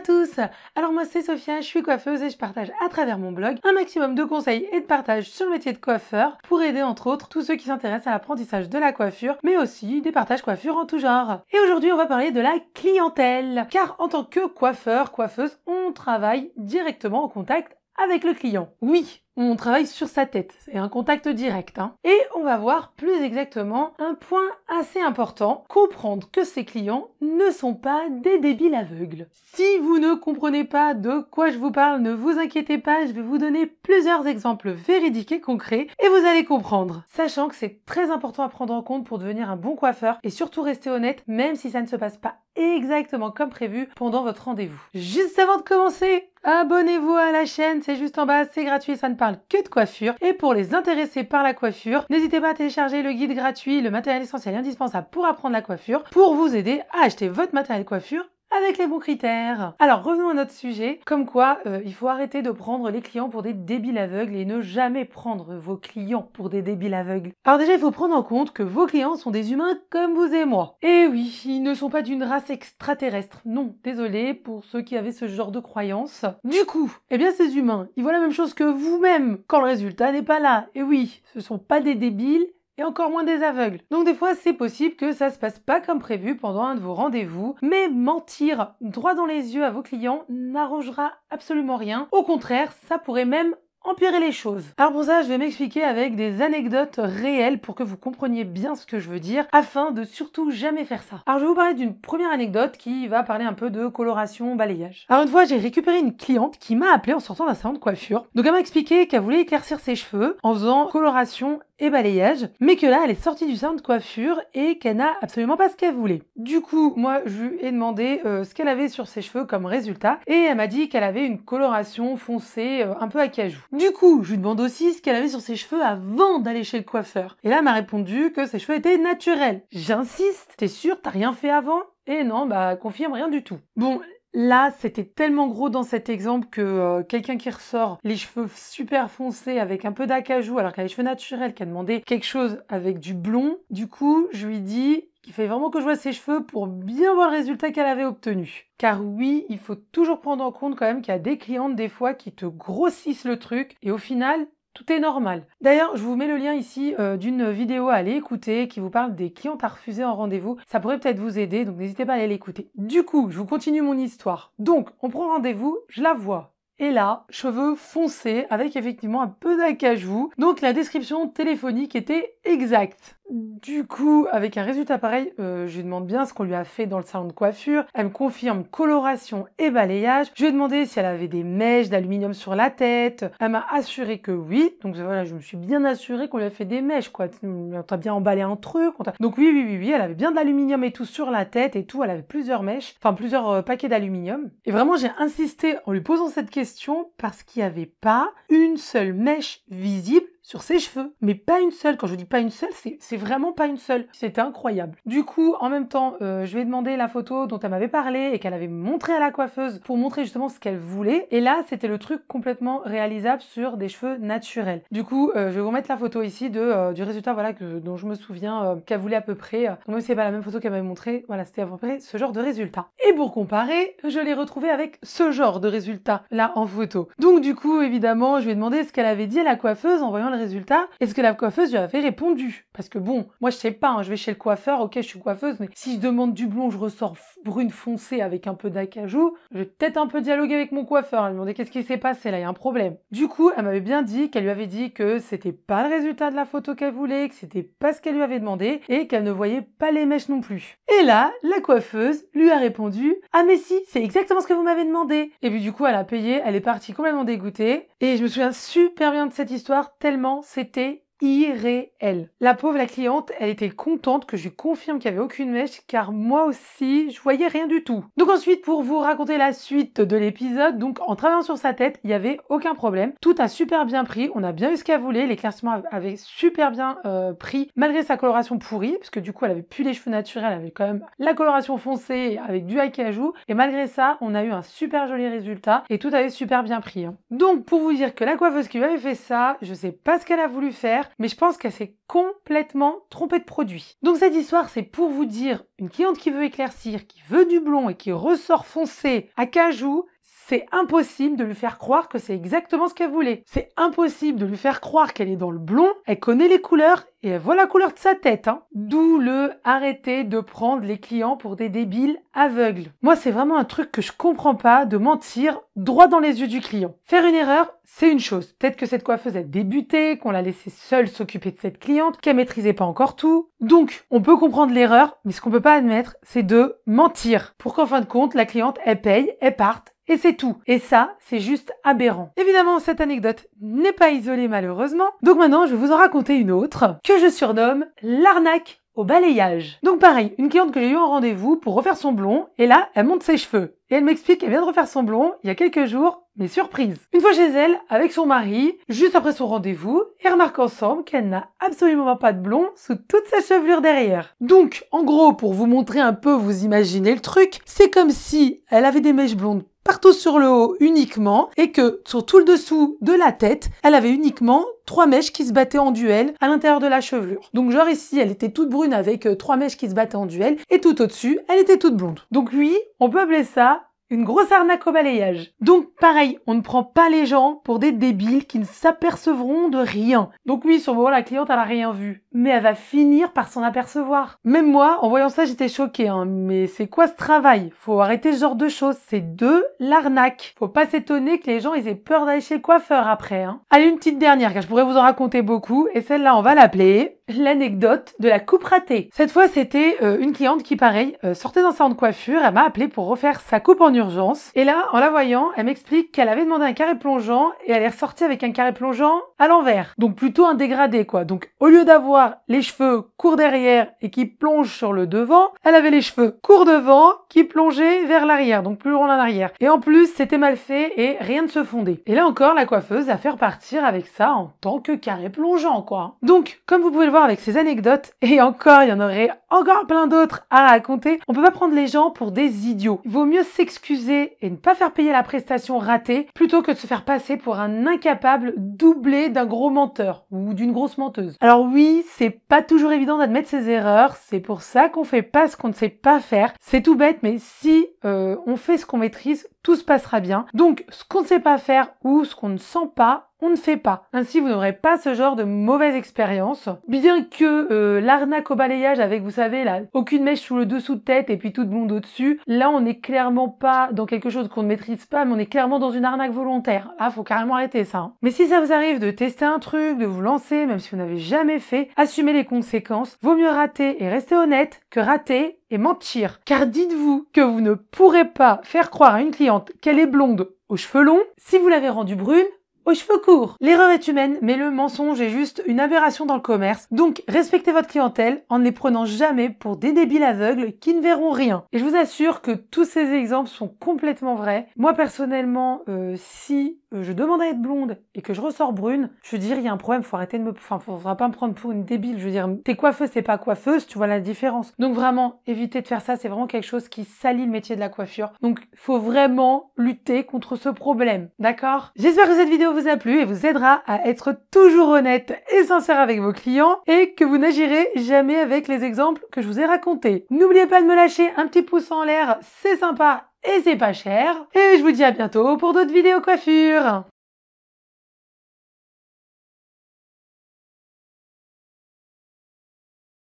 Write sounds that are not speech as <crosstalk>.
Bonjour à tous Alors moi c'est Sophia, je suis coiffeuse et je partage à travers mon blog un maximum de conseils et de partages sur le métier de coiffeur pour aider entre autres tous ceux qui s'intéressent à l'apprentissage de la coiffure mais aussi des partages coiffure en tout genre. Et aujourd'hui on va parler de la clientèle car en tant que coiffeur, coiffeuse, on travaille directement en contact avec le client. Oui, on travaille sur sa tête, c'est un contact direct. Hein. Et on va voir plus exactement un point assez important, comprendre que ses clients ne sont pas des débiles aveugles. Si vous ne comprenez pas de quoi je vous parle, ne vous inquiétez pas, je vais vous donner plusieurs exemples véridiques concrets et vous allez comprendre. Sachant que c'est très important à prendre en compte pour devenir un bon coiffeur et surtout rester honnête même si ça ne se passe pas exactement comme prévu pendant votre rendez-vous. Juste avant de commencer, abonnez-vous à la chaîne, c'est juste en bas, c'est gratuit, ça ne parle que de coiffure. Et pour les intéressés par la coiffure, n'hésitez pas à télécharger le guide gratuit, le matériel essentiel indispensable pour apprendre la coiffure, pour vous aider à acheter votre matériel de coiffure avec les bons critères. Alors revenons à notre sujet, comme quoi euh, il faut arrêter de prendre les clients pour des débiles aveugles et ne jamais prendre vos clients pour des débiles aveugles. Alors déjà il faut prendre en compte que vos clients sont des humains comme vous et moi. Et oui, ils ne sont pas d'une race extraterrestre. Non, désolé pour ceux qui avaient ce genre de croyance. Du coup, eh bien ces humains, ils voient la même chose que vous-même quand le résultat n'est pas là. Et oui, ce sont pas des débiles, et encore moins des aveugles. Donc des fois, c'est possible que ça se passe pas comme prévu pendant un de vos rendez-vous, mais mentir droit dans les yeux à vos clients n'arrangera absolument rien. Au contraire, ça pourrait même empirer les choses. Alors pour ça, je vais m'expliquer avec des anecdotes réelles pour que vous compreniez bien ce que je veux dire, afin de surtout jamais faire ça. Alors je vais vous parler d'une première anecdote qui va parler un peu de coloration, balayage. Alors une fois, j'ai récupéré une cliente qui m'a appelé en sortant d'un salon de coiffure. Donc elle m'a expliqué qu'elle voulait éclaircir ses cheveux en faisant coloration et balayage, mais que là, elle est sortie du sein de coiffure et qu'elle n'a absolument pas ce qu'elle voulait. Du coup, moi, je lui ai demandé euh, ce qu'elle avait sur ses cheveux comme résultat, et elle m'a dit qu'elle avait une coloration foncée, euh, un peu acajou. Du coup, je lui demande aussi ce qu'elle avait sur ses cheveux avant d'aller chez le coiffeur. Et là, elle m'a répondu que ses cheveux étaient naturels. J'insiste, t'es sûr, t'as rien fait avant et non, bah confirme rien du tout. Bon, Là, c'était tellement gros dans cet exemple que euh, quelqu'un qui ressort les cheveux super foncés avec un peu d'acajou, alors qu'elle a les cheveux naturels, qui a demandé quelque chose avec du blond, du coup, je lui dis qu'il fallait vraiment que je vois ses cheveux pour bien voir le résultat qu'elle avait obtenu. Car oui, il faut toujours prendre en compte quand même qu'il y a des clientes des fois qui te grossissent le truc et au final, tout est normal. D'ailleurs, je vous mets le lien ici euh, d'une vidéo à aller écouter qui vous parle des clientes à refuser en rendez-vous. Ça pourrait peut-être vous aider, donc n'hésitez pas à aller l'écouter. Du coup, je vous continue mon histoire. Donc, on prend rendez-vous, je la vois. Et là, cheveux foncés avec effectivement un peu d'acajou. Donc la description téléphonique était exacte. Du coup, avec un résultat pareil, euh, je lui demande bien ce qu'on lui a fait dans le salon de coiffure. Elle me confirme coloration et balayage. Je lui ai demandé si elle avait des mèches d'aluminium sur la tête. Elle m'a assuré que oui. Donc voilà, je me suis bien assurée qu'on lui a fait des mèches, quoi. On t'a bien emballé un truc. Donc oui, oui, oui, oui, elle avait bien de l'aluminium et tout sur la tête et tout. Elle avait plusieurs mèches, enfin plusieurs euh, paquets d'aluminium. Et vraiment, j'ai insisté en lui posant cette question parce qu'il n'y avait pas une seule mèche visible sur ses cheveux. Mais pas une seule. Quand je dis pas une seule, c'est vraiment pas une seule. C'était incroyable. Du coup, en même temps, euh, je lui ai demandé la photo dont elle m'avait parlé et qu'elle avait montré à la coiffeuse pour montrer justement ce qu'elle voulait. Et là, c'était le truc complètement réalisable sur des cheveux naturels. Du coup, euh, je vais vous mettre la photo ici de, euh, du résultat voilà, que, dont je me souviens qu'elle voulait à peu près. même si c'est pas la même photo qu'elle m'avait montrée, voilà, c'était à peu près ce genre de résultat. Et pour comparer, je l'ai retrouvé avec ce genre de résultat là en photo. Donc du coup, évidemment, je lui ai demandé ce qu'elle avait dit à la coiffeuse en voyant le résultat Est-ce que la coiffeuse lui avait répondu Parce que bon, moi je sais pas, hein, je vais chez le coiffeur, ok, je suis coiffeuse, mais si je demande du blond, je ressors brune foncée avec un peu d'acajou, je vais peut-être un peu dialoguer avec mon coiffeur, elle lui demandait qu'est-ce qui s'est passé, là il y a un problème. Du coup, elle m'avait bien dit qu'elle lui avait dit que c'était pas le résultat de la photo qu'elle voulait, que c'était pas ce qu'elle lui avait demandé et qu'elle ne voyait pas les mèches non plus. Et là, la coiffeuse lui a répondu "Ah mais si, c'est exactement ce que vous m'avez demandé." Et puis du coup, elle a payé, elle est partie complètement dégoûtée et je me souviens super bien de cette histoire tellement c'était irréel. La pauvre, la cliente, elle était contente que je lui confirme qu'il n'y avait aucune mèche, car moi aussi, je voyais rien du tout. Donc ensuite, pour vous raconter la suite de l'épisode, donc en travaillant sur sa tête, il n'y avait aucun problème. Tout a super bien pris, on a bien eu ce qu'elle voulait, l'éclaircissement avait super bien euh, pris, malgré sa coloration pourrie, parce que du coup, elle avait plus les cheveux naturels, elle avait quand même la coloration foncée avec du acajou, et malgré ça, on a eu un super joli résultat, et tout avait super bien pris. Hein. Donc, pour vous dire que la coiffeuse qui lui avait fait ça, je sais pas ce qu'elle a voulu faire, mais je pense qu'elle s'est complètement trompée de produit. Donc cette histoire, c'est pour vous dire, une cliente qui veut éclaircir, qui veut du blond et qui ressort foncé à cajou, c'est impossible de lui faire croire que c'est exactement ce qu'elle voulait. C'est impossible de lui faire croire qu'elle est dans le blond, elle connaît les couleurs et elle voit la couleur de sa tête. Hein. D'où le arrêter de prendre les clients pour des débiles aveugles. Moi, c'est vraiment un truc que je comprends pas de mentir droit dans les yeux du client. Faire une erreur, c'est une chose. Peut-être que cette coiffeuse a débuté, qu'on l'a laissée seule s'occuper de cette cliente, qu'elle maîtrisait pas encore tout. Donc, on peut comprendre l'erreur, mais ce qu'on peut pas admettre, c'est de mentir. Pour qu'en fin de compte, la cliente, elle paye, elle parte, et c'est tout. Et ça, c'est juste aberrant. Évidemment, cette anecdote n'est pas isolée malheureusement. Donc maintenant, je vais vous en raconter une autre que je surnomme l'arnaque au balayage. Donc pareil, une cliente que j'ai eu en rendez-vous pour refaire son blond, et là, elle monte ses cheveux. Et elle m'explique qu'elle vient de refaire son blond il y a quelques jours, mais surprise. Une fois chez elle, avec son mari, juste après son rendez-vous, et remarque ensemble qu'elle n'a absolument pas de blond sous toute sa chevelure derrière. Donc, en gros, pour vous montrer un peu, vous imaginez le truc, c'est comme si elle avait des mèches blondes partout sur le haut uniquement et que sur tout le dessous de la tête, elle avait uniquement trois mèches qui se battaient en duel à l'intérieur de la chevelure. Donc genre ici, elle était toute brune avec euh, trois mèches qui se battaient en duel et tout au-dessus, elle était toute blonde. Donc oui, on peut appeler ça une grosse arnaque au balayage. Donc pareil, on ne prend pas les gens pour des débiles qui ne s'apercevront de rien. Donc oui, sur le moment, la cliente, elle a rien vu. Mais elle va finir par s'en apercevoir. Même moi, en voyant ça, j'étais choquée. Hein. Mais c'est quoi ce travail Faut arrêter ce genre de choses. C'est de l'arnaque. Faut pas s'étonner que les gens, ils aient peur d'aller chez le coiffeur après. Hein. Allez, une petite dernière, car je pourrais vous en raconter beaucoup. Et celle-là, on va l'appeler l'anecdote de la coupe ratée. Cette fois, c'était euh, une cliente qui, pareil, euh, sortait d'un salon de coiffure. Elle m'a appelé pour refaire sa coupe en et là, en la voyant, elle m'explique qu'elle avait demandé un carré plongeant et elle est ressortie avec un carré plongeant à l'envers. Donc plutôt un dégradé, quoi. Donc au lieu d'avoir les cheveux courts derrière et qui plongent sur le devant, elle avait les cheveux courts devant qui plongeaient vers l'arrière, donc plus loin en arrière. Et en plus, c'était mal fait et rien ne se fondait. Et là encore, la coiffeuse a fait repartir avec ça en tant que carré plongeant, quoi. Donc, comme vous pouvez le voir avec ces anecdotes, <laughs> et encore, il y en aurait encore plein d'autres à raconter, on peut pas prendre les gens pour des idiots. Il vaut mieux s'excuser et ne pas faire payer la prestation ratée plutôt que de se faire passer pour un incapable doublé d'un gros menteur ou d'une grosse menteuse. Alors oui, c'est pas toujours évident d'admettre ses erreurs, c'est pour ça qu'on fait pas ce qu'on ne sait pas faire. C'est tout bête, mais si euh, on fait ce qu'on maîtrise, tout se passera bien. Donc, ce qu'on ne sait pas faire ou ce qu'on ne sent pas, on ne fait pas. Ainsi, vous n'aurez pas ce genre de mauvaise expérience. Bien que euh, l'arnaque au balayage avec, vous savez, là, aucune mèche sous le dessous de tête et puis tout le monde au-dessus, là, on n'est clairement pas dans quelque chose qu'on ne maîtrise pas, mais on est clairement dans une arnaque volontaire. Ah, faut carrément arrêter ça. Hein. Mais si ça vous arrive de tester un truc, de vous lancer, même si vous n'avez jamais fait, assumez les conséquences. Vaut mieux rater et rester honnête que rater et mentir. Car dites-vous que vous ne pourrez pas faire croire à une cliente qu'elle est blonde aux cheveux longs si vous l'avez rendue brune aux cheveux courts. L'erreur est humaine, mais le mensonge est juste une aberration dans le commerce. Donc, respectez votre clientèle en ne les prenant jamais pour des débiles aveugles qui ne verront rien. Et je vous assure que tous ces exemples sont complètement vrais. Moi, personnellement, euh, si euh, je demande à être blonde et que je ressors brune, je dis il y a un problème, faut arrêter de me... Enfin, faudra pas me prendre pour une débile. Je veux dire, t'es coiffeuse, t'es pas coiffeuse, tu vois la différence. Donc vraiment, évitez de faire ça, c'est vraiment quelque chose qui salit le métier de la coiffure. Donc, faut vraiment lutter contre ce problème. D'accord J'espère que cette vidéo vous a plu et vous aidera à être toujours honnête et sincère avec vos clients et que vous n'agirez jamais avec les exemples que je vous ai racontés. N'oubliez pas de me lâcher un petit pouce en l'air, c'est sympa et c'est pas cher. Et je vous dis à bientôt pour d'autres vidéos coiffure.